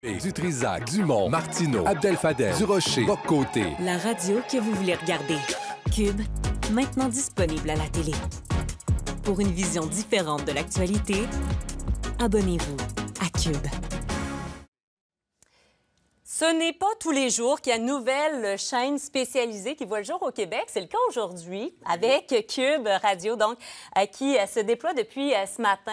Du Dumont, Martineau, Abdel Fader, Du Rocher, Bocoté. La radio que vous voulez regarder. Cube, maintenant disponible à la télé. Pour une vision différente de l'actualité, abonnez-vous à Cube. Ce n'est pas tous les jours qu'il y a une nouvelle chaîne spécialisée qui voit le jour au Québec. C'est le cas aujourd'hui avec Cube Radio, donc, euh, qui euh, se déploie depuis euh, ce matin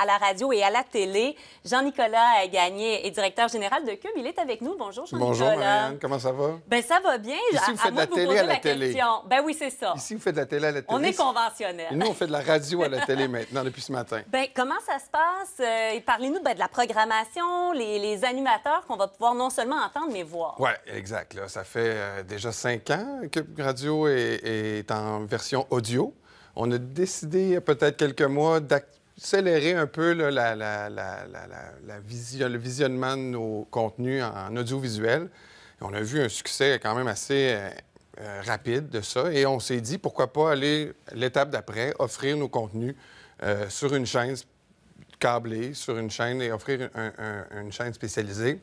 à la radio et à la télé. Jean-Nicolas Gagné est directeur général de Cube. Il est avec nous. Bonjour, Jean-Nicolas. Bonjour, Marianne. Comment ça va? Bien, ça va bien. Ici, vous faites de la télé à la, télé. Ben oui, c'est ça. Ici, vous faites de la télé à la télé. On est conventionnel. Nous, on fait de la radio à la télé maintenant depuis ce matin. Bien, comment ça se passe? Parlez-nous ben, de la programmation, les, animateurs qu'on va pouvoir non seulement entendre, mes voix Oui, exact. ça fait euh, déjà cinq ans que Radio est, en version audio. On a décidé, peut-être quelques mois, d'accélérer un peu le visionnement de nos contenus en audiovisuel. on a vu un succès quand même assez euh, euh, rapide de ça. Et on s'est dit, pourquoi pas aller l'étape d'après, offrir nos contenus sur une chaîne câblée, sur une chaîne et offrir une chaîne spécialisée.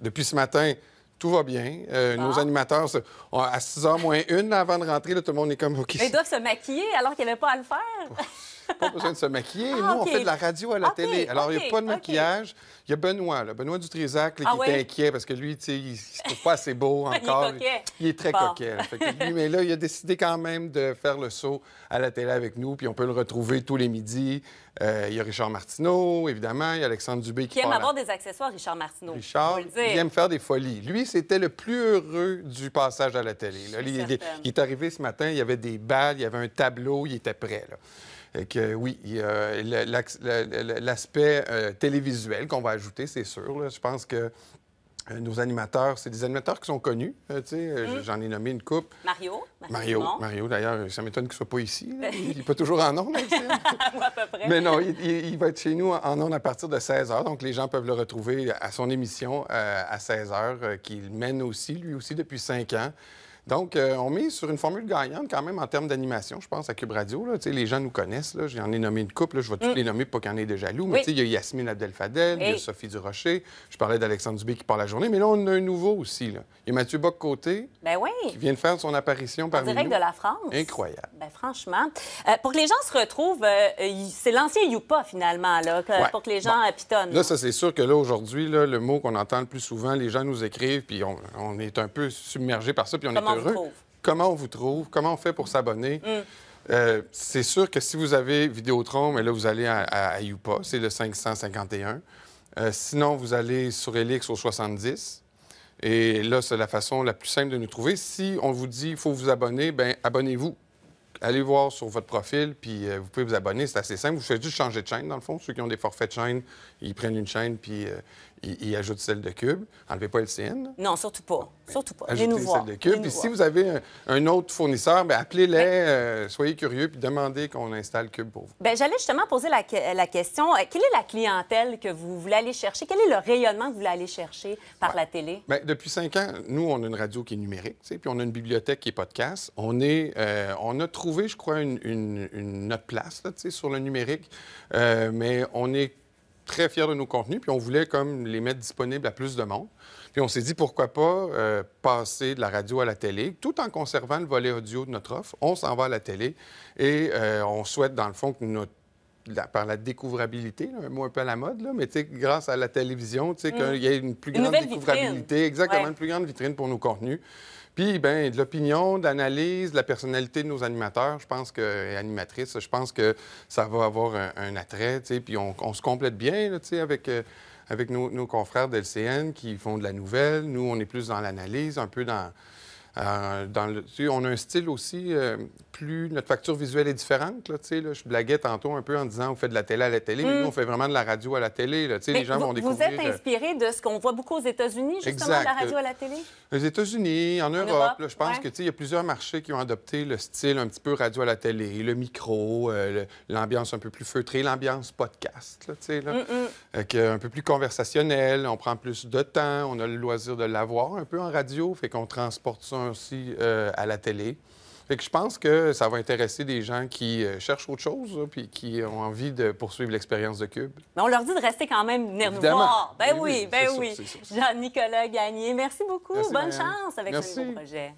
Depuis ce matin, tout va bien. Euh, nos animateurs, à 6h moins 1 avant de rentrer, tout le monde est comme OK. Ils doivent se maquiller alors qu'ils n'avaient pas à le faire pas besoin de se maquiller. Ah, nous, on fait de la radio à la télé. Alors, il n'y a pas de maquillage. Il y a Benoît, Benoît Dutrisac, ah qui était inquiet parce que lui, tu sais, il ne se trouve pas assez beau encore. il, est très coquet. mais là, il a décidé quand même de faire le saut à la télé avec nous, puis on peut le retrouver tous les midis. Euh, il y a Richard Martineau, évidemment. Il y a Alexandre Dubé qui, aime avoir des accessoires, Richard Martineau. Richard, il aime faire des folies. Lui, c'était le plus heureux du passage à la télé. Il, est arrivé ce matin, il y avait des balles, il y avait un tableau, il était prêt que oui, l'aspect euh, télévisuel qu'on va ajouter, c'est sûr. Je pense que euh, nos animateurs, c'est des animateurs qui sont connus. Euh, mm. J'en ai nommé une coupe. Mario. Mario, Mario, d'ailleurs, ça m'étonne qu'il soit pas ici. il n'est pas toujours en ondes. Moi, à peu près. Mais non, il, va être chez nous en ondes à partir de 16 h. Donc, les gens peuvent le retrouver à son émission à 16 h, qu'il mène aussi, lui aussi, depuis cinq ans. Donc, euh, on met sur une formule gagnante quand même en termes d'animation, je pense, à Cube Radio. Les gens nous connaissent. J'en ai nommé une couple. Je vais toutes mm. les nommer pour qu'il y en ait de jaloux. Mais il y a Yasmine Abdel-Fadel, il y a Sophie Durocher. Je parlais d'Alexandre Dubé qui part la journée. Mais là, on a un nouveau aussi. Il y a Mathieu boc côté ben qui vient de faire son apparition parmi direct direct de la France. Incroyable. Ben, franchement. Euh, pour que les gens se retrouvent, euh, c'est l'ancien Youpa, finalement, pour que les gens pitonnent. Là, ça, c'est sûr que là, aujourd'hui, le mot qu'on entend le plus souvent, les gens nous écrivent, puis on, est un peu submergé par ça, puis on est comment on vous trouve? Comment on fait pour s'abonner? Mm. Euh, c'est sûr que si vous avez Vidéotron, mais là, vous allez à, à, c'est le 551. Euh, sinon, vous allez sur Elix au 70. Et là, c'est la façon la plus simple de nous trouver. Si on vous dit qu'il faut vous abonner, ben abonnez-vous. Allez voir sur votre profil, puis euh, vous pouvez vous abonner. C'est assez simple. Vous faites juste changer de chaîne, dans le fond. Ceux qui ont des forfaits de chaîne, ils prennent une chaîne, puis il, ajoute celle de cube. Enlevez pas LCN. Non, surtout pas. Surtout pas. Ajoutez celle de cube. si vous avez un, autre fournisseur, ben, appelez-les, euh, soyez curieux, puis demandez qu'on installe cube pour vous. Bien, j'allais justement poser la, question euh, quelle est la clientèle que vous voulez aller chercher Quel est le rayonnement que vous voulez aller chercher par la télé Bien, Depuis cinq ans, nous, on a une radio qui est numérique, puis on a une bibliothèque qui est podcast. On, est, euh, on a trouvé, je crois, une, une, place sur le numérique, mais on est très fiers de nos contenus, puis on voulait comme les mettre disponibles à plus de monde. Puis on s'est dit pourquoi pas euh, passer de la radio à la télé, tout en conservant le volet audio de notre offre. On s'en va à la télé et euh, on souhaite dans le fond que notre par la découvrabilité, un mot un peu à la mode, là, mais grâce à la télévision, sais mm. qu'il y a une plus grande découvrabilité, exactement, une plus grande vitrine pour nos contenus. Puis, ben, de l'opinion, d'analyse, de la personnalité de nos animateurs, je pense que, et animatrices, je pense que ça va avoir un, attrait, tu sais, puis on, se complète bien, tu sais, avec, euh, avec nos, nos confrères d'LCN qui font de la nouvelle. Nous, on est plus dans l'analyse, un peu dans euh, dans le, on a un style aussi, euh, plus notre facture visuelle est différente. je blaguais tantôt un peu en disant on fait de la télé à la télé, mais nous, mm. on fait vraiment de la radio à la télé. les gens vous, vont découvrir. Vous êtes euh, inspiré de ce qu'on voit beaucoup aux États-Unis, justement, de la radio à la télé? Aux États-Unis, en, Europe, je pense qu'il y a plusieurs marchés qui ont adopté le style un petit peu radio à la télé, le micro, l'ambiance un peu plus feutrée, l'ambiance podcast, là, mm, mm. un peu plus conversationnel, on prend plus de temps, on a le loisir de l'avoir un peu en radio, fait qu'on transporte ça aussi euh, à la télé. Fait que je pense que ça va intéresser des gens qui euh, cherchent autre chose, puis qui ont envie de poursuivre l'expérience de Cube. Mais on leur dit de rester quand même nerveux. Ben oui, ben oui. Jean-Nicolas Gagné, merci beaucoup. Bonne chance avec ce nouveau projet.